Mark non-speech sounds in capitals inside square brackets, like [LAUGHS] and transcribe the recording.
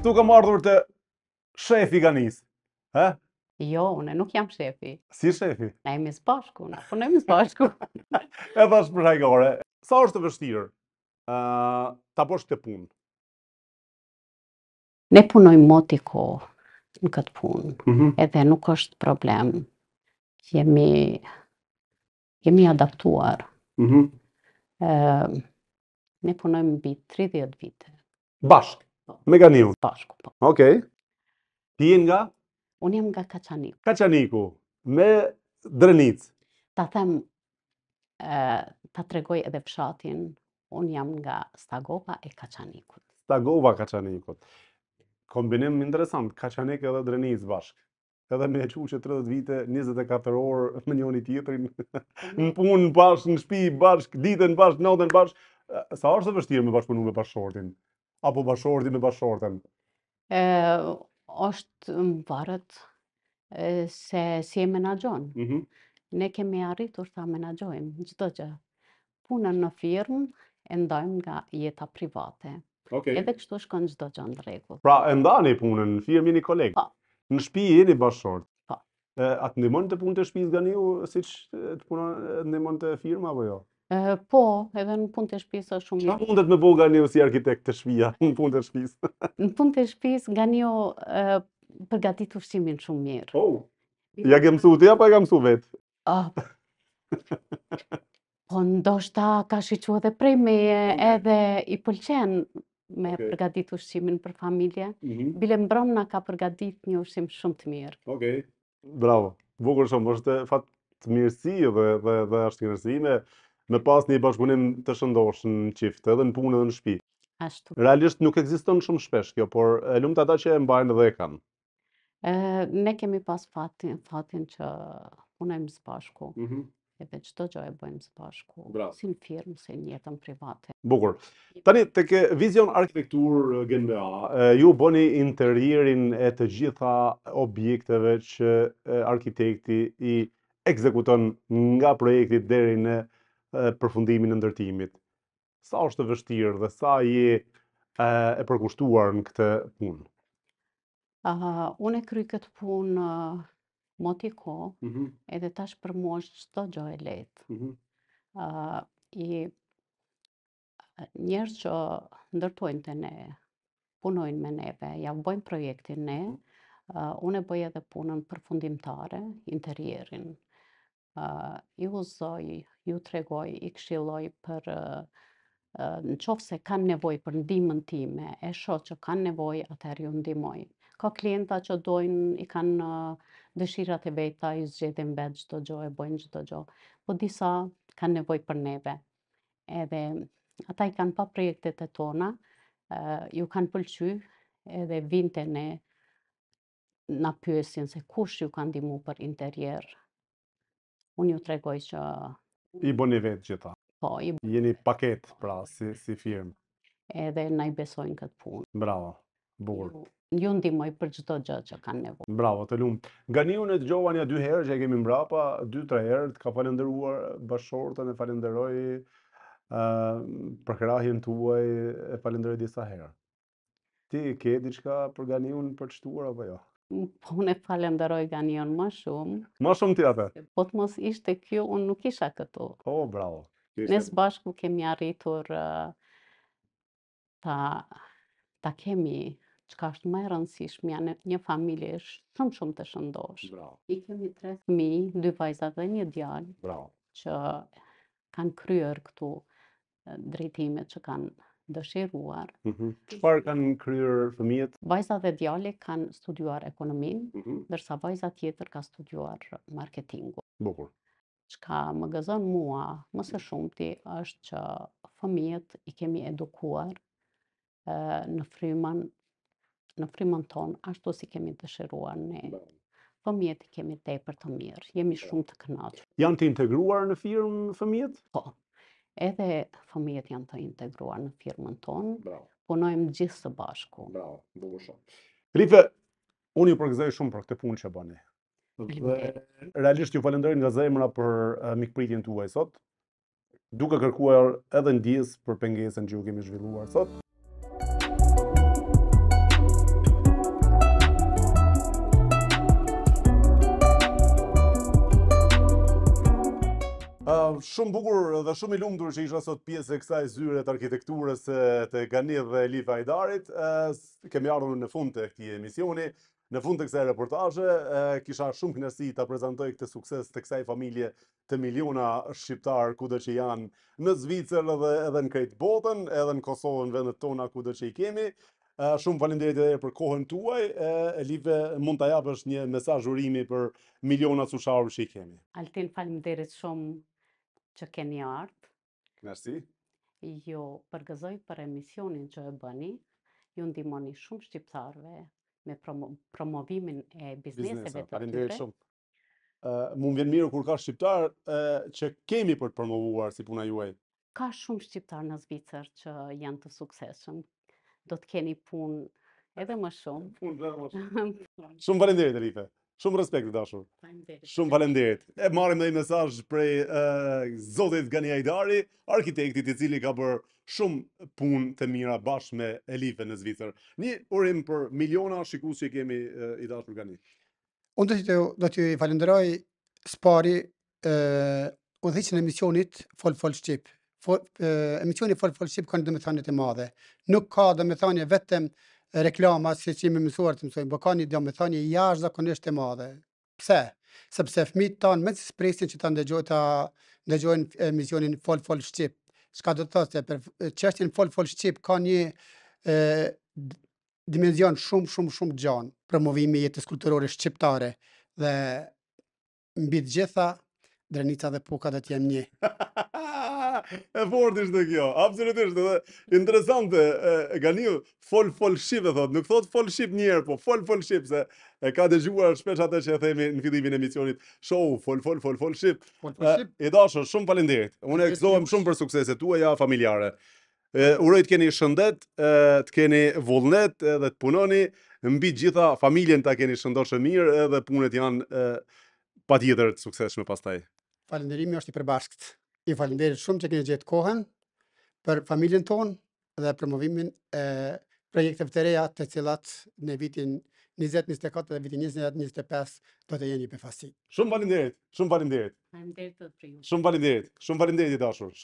këtu kam ardhur të shefi ganis. Ha? Jo, unë nuk jam shefi. Si shefi? Ne jemi së bashku, na punë po bashku. [LAUGHS] e thash për hajgore, sa është të vështirë të ta bosh këtë punë? Ne punoj moti ko në këtë punë, mhm. edhe nuk është problem. Jemi, jemi adaptuar. Mm ne punojmë bitë 30 vite. Bashkë? Po. Me Ganiu. Pashku. Po. Okej. Ti je nga? Unë jam nga Kaçaniku. Kaçaniku, me Drenicë. Ta them, ta tregoj edhe fshatin. Unë jam nga Stagova e Kaçanikut. Stagova Kaçanikut. Kombinim interesant, Kaçanik edhe Drenicë bashk. Edhe me çuçë 30 vite, 24 orë [LAUGHS] me njëri tjetrin. Po në punë bashk, në shtëpi bashk, ditën bashk, natën bashk. Sa është e vështirë me bashkëpunu me bashkëshortin? apo bashorti me bashorten? Ë, është varet se si e menagjon. Mhm. ne kemi arritur ta menaxhojmë çdo gjë. Punën në firmë e ndajmë nga jeta private. Edhe kështu shkon çdo gjë në rregull. Pra, e ndani punën në firmë një koleg. Po. Në shtëpi jeni bashort. Po. Ë, atë ndihmon të punën të shtëpisë gani u siç të punon ndihmon të firmë apo jo? Po, edhe në punë të shpisë është shumë. Qa mundet me bo nga një si arkitekt të shpia [LAUGHS] në punë të shpisë? Në punë të shpisë nga njo përgatit ushqimin shumë mirë. Oh, ja ke mësu të ja, pa ja ke mësu vetë? Ah, [LAUGHS] po ndoshta ka shiqua dhe prej me edhe i pëlqen me përgatit ushqimin për familje. Mhm. Bile mbromna ka përgatit një ushqim shumë të mirë. Ok, bravo. Bukur shumë, është fatë të mirësi dhe është të me në pas një bashkëpunim të shëndosh në qift, edhe në punë edhe në shpi. Ashtu. Realisht nuk ekziston shumë shpesh kjo, por e lumë të ata që e mbajnë dhe e kanë. ne kemi pas fatin, fatin që punojmë së bashku. Mm e Edhe çdo gjë e bëjmë së bashku, Bravo. si në firmë, si në jetën private. Bukur. Tani tek Vision Arkitektur GmbH, ju bëni interierin e të gjitha objekteve që arkitekti i ekzekuton nga projekti deri në përfundimin e ndërtimit. Sa është të vështirë dhe sa je e, përkushtuar në këtë punë? unë e kry këtë punë uh, më t'i ko, mhm. edhe tash për mua është qëto gjo e letë. Mm I që ndërtojnë të ne, punojnë me neve, ja bojnë projektin ne, mhm. unë e bëj edhe punën përfundimtare, interierin, uh, ju zoj, ju tregoj, i këshiloj për në qofë se kanë nevoj për ndimën time, e sho që kanë nevoj, atër ju ndimoj. Ka klienta që dojnë, i kanë dëshirat e veta, i zgjedin vetë gjithë të gjohë, e bojnë gjithë të gjohë, po disa kanë nevoj për neve. Edhe ata i kanë pa projektet e tona, ju kanë pëlqy, edhe vinte ne, në pyesin se kush ju kanë dimu për interjerë, unë ju tregoj që... I një vetë gjitha. Po, i bëni. Jeni paket, pra, si, si firmë. Edhe në i besojnë këtë punë. Bravo, burë. Ju, ju ndimoj për gjitho gjë që kanë nevoj. Bravo, të lumë. Nga një unë e të gjova një dy herë që e kemi mbrapa, dy tre herë të ka falenderuar bashortën e falenderoj uh, për krahin të uaj e falenderoj disa herë. Ti ke diçka për ganiun për shtuar apo jo? Ja? Po, unë e falenderoj Ganion më shumë. Më shumë ti atë. Po të mos ishte kjo, unë nuk isha këtu. Po, oh, bravo. Ne së bashku kemi arritur ta, ta kemi ka është më e rëndësishmja në një familje është shumë shumë të shëndosh. Bravo. I kemi tre fëmi, dy vajza dhe një djallë që kanë kryer këtu drejtimet që kanë dëshiruar. Qëpar mhm. mm kanë kryer fëmijet? Vajza dhe djali kanë studuar ekonomin, mhm. dërsa vajza tjetër ka studuar marketingu. Bukur. Qka më gëzën mua, mëse shumëti, është që fëmijet i kemi edukuar në fryman në frimën tonë, ashtu si kemi të ne. Fëmijet i kemi te për të mirë, jemi shumë të kënaqë. Janë të integruar në firmë fëmijet? Po, edhe fëmijët janë të integruar në firmën tonë. Punojmë gjithë së bashku. Bravo, bukur shumë. Rife, unë ju përgëzoj shumë për këtë punë që bëni. Dhe realisht ju falenderoj nga zemra për uh, mikpritjen tuaj sot. Duke kërkuar edhe ndjes për pengesën që ju kemi zhvilluar sot. shumë bukur dhe shumë i lumtur që isha sot pjesë e kësaj zyre të arkitekturës të Ganit dhe Elif Vajdarit. Kemi ardhën në fund të këtij emisioni, në fund të kësaj reportazhe, kisha shumë kënaqësi ta prezantoj këtë sukses të kësaj familje të miliona shqiptarë kudo që janë në Zvicër dhe edhe në krejt botën, edhe në Kosovën, vendet tona kudo që i kemi. Shumë faleminderit edhe për kohën tuaj. Elif, mund ta japësh një mesazh urimi për miliona sushaur që i kemi. Altin, faleminderit shumë që keni ardhë. Mersi. Ju përgëzoj për emisionin që e bëni, ju ndimoni shumë shqiptarve me promo promovimin e bizneseve të tyre. Faleminderit shumë. Ë, Më mund vjen mirë kur ka shqiptar uh, që kemi për të promovuar si puna juaj. Ka shumë shqiptar në Zvicër që janë të suksesshëm. Do të keni punë edhe më shumë. Punë edhe më shumë. [LAUGHS] shumë faleminderit, Rife. Shumë respekt të dashur. Shumë falenderit. E marrim ndaj mesazh prej Zotit Gani Ajdari, arkitektit i cili ka bërë shumë punë të mira bashkë me Elife në Zvicër. Një urim për miliona shikus që kemi i dashur Gani. Unë do të do të falenderoj spari ë uh, udhëheqjen e misionit Fol Fol Ship. Fol, uh, emisioni Fol Fol Ship kanë domethënie të madhe. Nuk ka domethënie vetëm reklama, si që ime mësuar të mësojnë, bo po ka një domethënje jashtë zakonisht e madhe. Pse? Sepse fmitë tanë, me të spresin që ta ndëgjojnë, ta ndëgjojnë emisionin Fol Fol Shqip. Shka do të thështë, për qështin Fol Fol Shqip ka një e, dimenzion shumë, shumë, shumë gjanë promovimi jetës kulturore shqiptare dhe mbi të gjitha, drenica dhe puka dhe të një. [LAUGHS] e fort ishte kjo, absolutisht, dhe interesante, e, ganiu, fol fol shqip e thot, nuk thot fol shqip njerë, po fol fol shqip, se e ka dhe gjuar shpesh atë që e themi në fillimin e emisionit, show, fol fol fol fol shqip, E dashur, shumë falendirit, unë e këzohem shumë për sukseset, tuaja ja familjare, e, uroj të keni shëndet, e, të keni vullnet dhe të punoni, mbi gjitha familjen ta keni shëndoshë mirë edhe punët janë patjetër të sukseshme pastaj. Falenderimi është i përbashkët i falenderit shumë që keni gjithë kohën për familjen tonë dhe promovimin e projekteve të reja të cilat në vitin 2024 dhe vitin 2025 do të jeni përfasi. Shumë falenderit, shumë falenderit. Falenderit të të Shumë falenderit, shumë falenderit i dashur.